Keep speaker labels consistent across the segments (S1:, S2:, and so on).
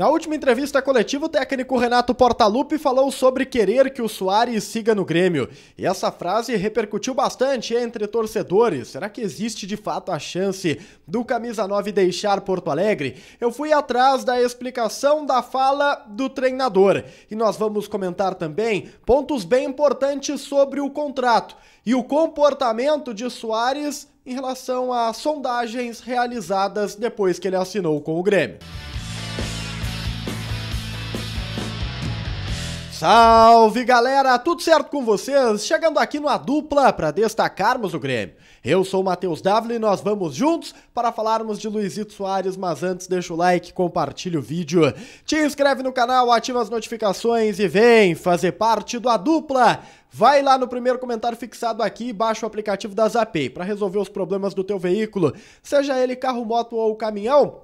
S1: Na última entrevista coletiva, o técnico Renato Portaluppi falou sobre querer que o Soares siga no Grêmio. E essa frase repercutiu bastante entre torcedores. Será que existe de fato a chance do camisa 9 deixar Porto Alegre? Eu fui atrás da explicação da fala do treinador e nós vamos comentar também pontos bem importantes sobre o contrato e o comportamento de Soares em relação a sondagens realizadas depois que ele assinou com o Grêmio. Salve galera, tudo certo com vocês? Chegando aqui numa Dupla para destacarmos o Grêmio. Eu sou o Matheus Davli e nós vamos juntos para falarmos de Luizito Soares, mas antes deixa o like, compartilha o vídeo, te inscreve no canal, ativa as notificações e vem fazer parte da dupla. Vai lá no primeiro comentário fixado aqui e baixa o aplicativo da Zapay para resolver os problemas do teu veículo, seja ele carro, moto ou caminhão.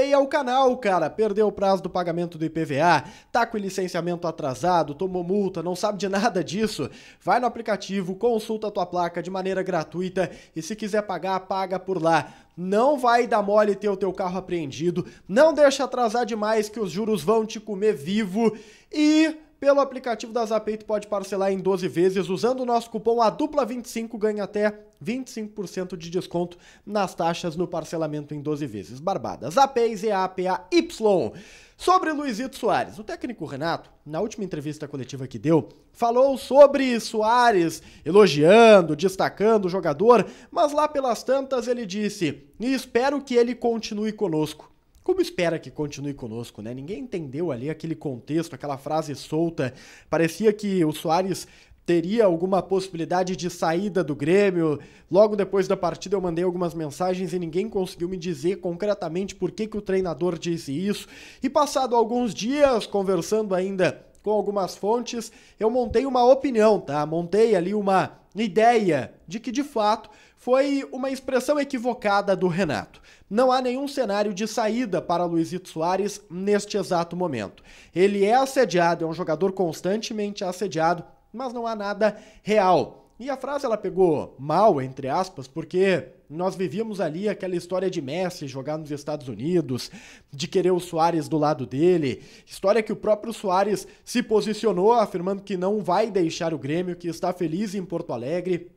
S1: é o canal, cara. Perdeu o prazo do pagamento do IPVA, tá com licenciamento atrasado, tomou multa, não sabe de nada disso. Vai no aplicativo, consulta a tua placa de maneira gratuita e se quiser pagar, paga por lá não vai dar mole ter o teu carro apreendido, não deixa atrasar demais que os juros vão te comer vivo e pelo aplicativo da Zapay, tu pode parcelar em 12 vezes. Usando o nosso cupom a dupla 25 ganha até 25% de desconto nas taxas no parcelamento em 12 vezes. Barbadas. Zapay, Z-A-P-A-Y. Sobre Luizito Soares, o técnico Renato, na última entrevista coletiva que deu, falou sobre Soares, elogiando, destacando o jogador, mas lá pelas tantas ele disse: espero que ele continue conosco como espera que continue conosco, né? Ninguém entendeu ali aquele contexto, aquela frase solta. Parecia que o Soares teria alguma possibilidade de saída do Grêmio. Logo depois da partida eu mandei algumas mensagens e ninguém conseguiu me dizer concretamente por que, que o treinador disse isso. E passado alguns dias, conversando ainda com algumas fontes, eu montei uma opinião, tá? Montei ali uma ideia de que de fato foi uma expressão equivocada do Renato. Não há nenhum cenário de saída para Luizito Soares neste exato momento. Ele é assediado, é um jogador constantemente assediado, mas não há nada real e a frase ela pegou mal, entre aspas, porque nós vivíamos ali aquela história de Messi jogar nos Estados Unidos, de querer o Soares do lado dele, história que o próprio Soares se posicionou afirmando que não vai deixar o Grêmio, que está feliz em Porto Alegre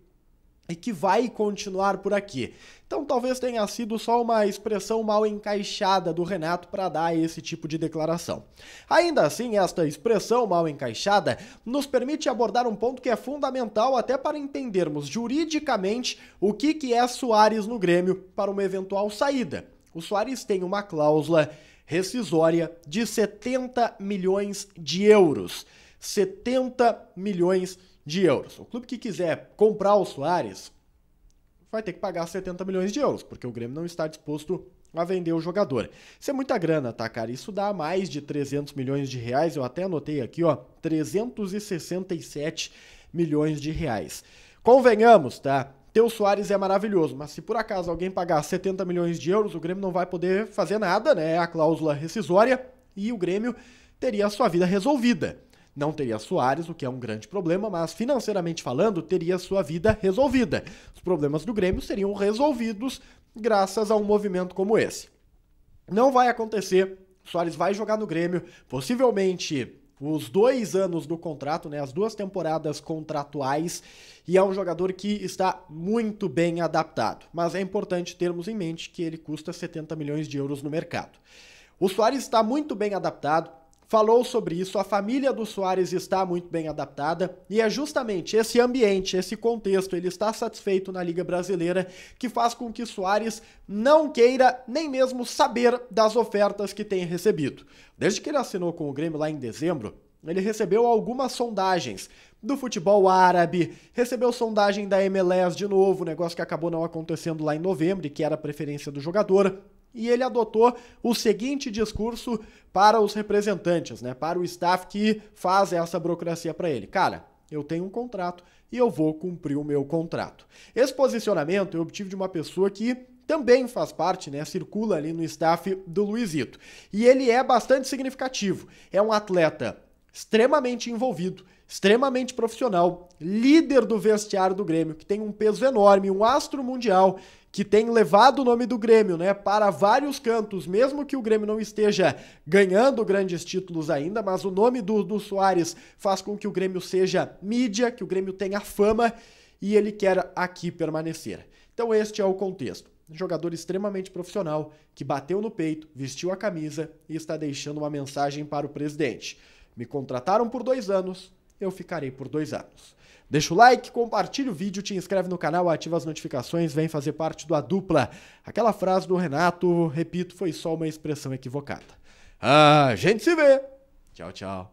S1: e que vai continuar por aqui. Então talvez tenha sido só uma expressão mal encaixada do Renato para dar esse tipo de declaração. Ainda assim, esta expressão mal encaixada nos permite abordar um ponto que é fundamental até para entendermos juridicamente o que, que é Soares no Grêmio para uma eventual saída. O Soares tem uma cláusula rescisória de 70 milhões de euros. 70 milhões de de euros. O clube que quiser comprar o Soares vai ter que pagar 70 milhões de euros, porque o Grêmio não está disposto a vender o jogador. Isso é muita grana, tá, cara? Isso dá mais de 300 milhões de reais, eu até anotei aqui, ó, 367 milhões de reais. Convenhamos, tá? Teu Soares é maravilhoso, mas se por acaso alguém pagar 70 milhões de euros, o Grêmio não vai poder fazer nada, né? É a cláusula rescisória e o Grêmio teria a sua vida resolvida. Não teria Soares, o que é um grande problema, mas financeiramente falando, teria sua vida resolvida. Os problemas do Grêmio seriam resolvidos graças a um movimento como esse. Não vai acontecer. Soares vai jogar no Grêmio, possivelmente os dois anos do contrato, né, as duas temporadas contratuais, e é um jogador que está muito bem adaptado. Mas é importante termos em mente que ele custa 70 milhões de euros no mercado. O Soares está muito bem adaptado, falou sobre isso. A família do Soares está muito bem adaptada e é justamente esse ambiente, esse contexto, ele está satisfeito na Liga Brasileira, que faz com que Soares não queira nem mesmo saber das ofertas que tem recebido. Desde que ele assinou com o Grêmio lá em dezembro, ele recebeu algumas sondagens do futebol árabe, recebeu sondagem da MLS de novo, negócio que acabou não acontecendo lá em novembro e que era a preferência do jogador e ele adotou o seguinte discurso para os representantes, né, para o staff que faz essa burocracia para ele. Cara, eu tenho um contrato e eu vou cumprir o meu contrato. Esse posicionamento eu obtive de uma pessoa que também faz parte, né, circula ali no staff do Luizito. E ele é bastante significativo. É um atleta extremamente envolvido, extremamente profissional, líder do vestiário do Grêmio, que tem um peso enorme, um astro mundial, que tem levado o nome do Grêmio, né, para vários cantos, mesmo que o Grêmio não esteja ganhando grandes títulos ainda, mas o nome do, do Soares faz com que o Grêmio seja mídia, que o Grêmio tenha fama e ele quer aqui permanecer. Então este é o contexto. jogador extremamente profissional que bateu no peito, vestiu a camisa e está deixando uma mensagem para o presidente. Me contrataram por dois anos, eu ficarei por dois anos. Deixa o like, compartilha o vídeo, te inscreve no canal, ativa as notificações, vem fazer parte do A Dupla. Aquela frase do Renato, repito, foi só uma expressão equivocada. Ah, a gente se vê! Tchau, tchau.